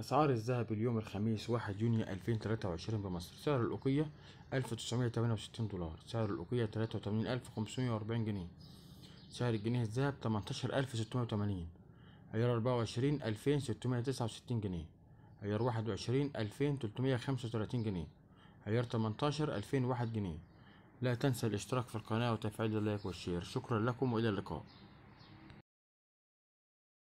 أسعار الذهب اليوم الخميس واحد يونيو ألفين تلاتة وعشرين بمصر سعر الأوقية ألف تسعمية تمانية وستين دولار سعر الأوقية تلاتة وتمانين ألف وخمسمية وأربعين جنيه سعر الجنيه الذهب تمنتاشر ألف ستمية وتمانين عيار أربعة وعشرين ألفين ستمية تسعة وستين جنيه عيار واحد وعشرين ألفين تلتمية خمسة وتلاتين جنيه عيار تمنتاشر ألفين واحد جنيه لا تنسى الاشتراك في القناة وتفعيل اللايك والشير شكرا لكم وإلى اللقاء